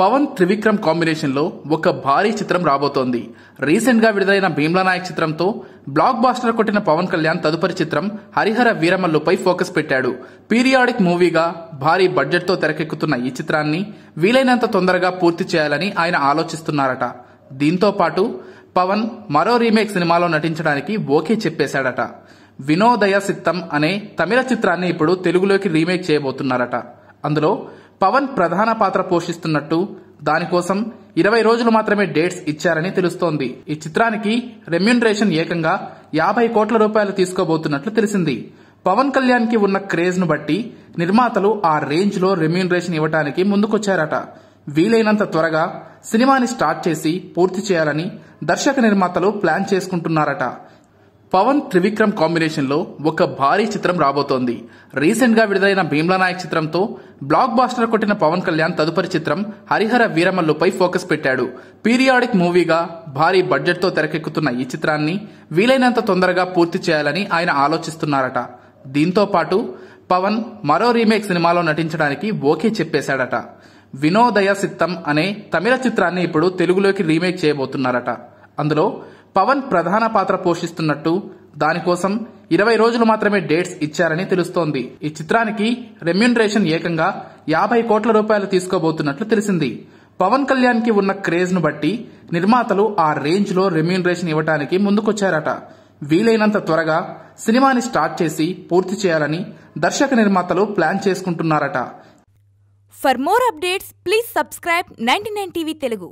పవన్ త్రివిక్రమ్ కాంబినేషన్లో ఒక భారీ చిత్రం రాబోతోంది రీసెంట్గా విడుదలైన భీమ్లా నాయక్ చిత్రంతో బ్లాక్ బాస్టర్ కొట్టిన పవన్ కళ్యాణ్ తదుపరి చిత్రం హరిహర వీరమల్లుపై ఫోకస్ పెట్టాడు పీరియాడిక్ మూవీగా భారీ బడ్జెట్తో తెరకెక్కుతున్న ఈ చిత్రాన్ని వీలైనంత తొందరగా పూర్తి చేయాలని ఆయన ఆలోచిస్తున్నారట దీంతో పాటు పవన్ మరో రీమేక్ సినిమాలో నటించడానికి ఓకే చెప్పేశాడట వినోదయ సిత్తం అనే తమిళ చిత్రాన్ని ఇప్పుడు తెలుగులోకి రీమేక్ చేయబోతున్నారట అందులో పవన్ ప్రధాన పాత్ర పోషిస్తున్నట్టు దానికోసం ఇరవై రోజులు మాత్రమే డేట్స్ ఇచ్చారని తెలుస్తోంది ఈ చిత్రానికి రెమ్యునరేషన్ ఏకంగా యాభై కోట్ల రూపాయలు తీసుకోబోతున్నట్లు తెలిసింది పవన్ కళ్యాణ్ కి ఉన్న క్రేజ్ ను బట్టి నిర్మాతలు ఆ రేంజ్ లో రెమ్యూనరేషన్ ఇవ్వడానికి ముందుకొచ్చారట వీలైనంత త్వరగా సినిమాని స్టార్ట్ చేసి పూర్తి చేయాలని దర్శక నిర్మాతలు ప్లాన్ చేసుకుంటున్నారట పవన్ త్రివిక్రమ్ కాంబినేషన్ లో ఒక భారీ చిత్రం రాబోతోంది రీసెంట్ గా విడుదలైన భీమ్లా నాయక్ చిత్రంతో బ్లాక్ బాస్టర్ కొట్టిన పవన్ కళ్యాణ్ తదుపరి చిత్రం హరిహర వీరమల్లుపై ఫోకస్ పెట్టాడు పీరియాడిక్ మూవీగా భారీ బడ్జెట్తో తెరకెక్కుతున్న ఈ చిత్రాన్ని వీలైనంత తొందరగా పూర్తి చేయాలని ఆయన ఆలోచిస్తున్నారట దీంతో పాటు పవన్ మరో రీమేక్ సినిమాలో నటించడానికి ఓకే చెప్పేశాడట వినోదయ సిత్తం అనే తమిళ చిత్రాన్ని ఇప్పుడు తెలుగులోకి రీమేక్ చేయబోతున్నారట అందులో పవన్ ప్రధాన పాత్ర పోషిస్తున్నట్టు దానికోసం ఇరవై రోజులు మాత్రమే డేట్స్ ఇచ్చారని తెలుస్తోంది ఈ చిత్రానికి రెమ్యూనరేషన్ ఏకంగా యాభై కోట్ల రూపాయలు తీసుకోబోతున్నట్లు తెలిసింది పవన్ కళ్యాణ్ కి ఉన్న క్రేజ్ ను బట్టి నిర్మాతలు ఆ రేంజ్ లో రెమ్యూనరేషన్ ఇవ్వడానికి ముందుకొచ్చారట వీలైనంత త్వరగా సినిమాని స్టార్ట్ చేసి పూర్తి చేయాలని దర్శక నిర్మాతలు ప్లాన్ చేసుకుంటున్నారట for more updates please subscribe ninety nine TV Telugu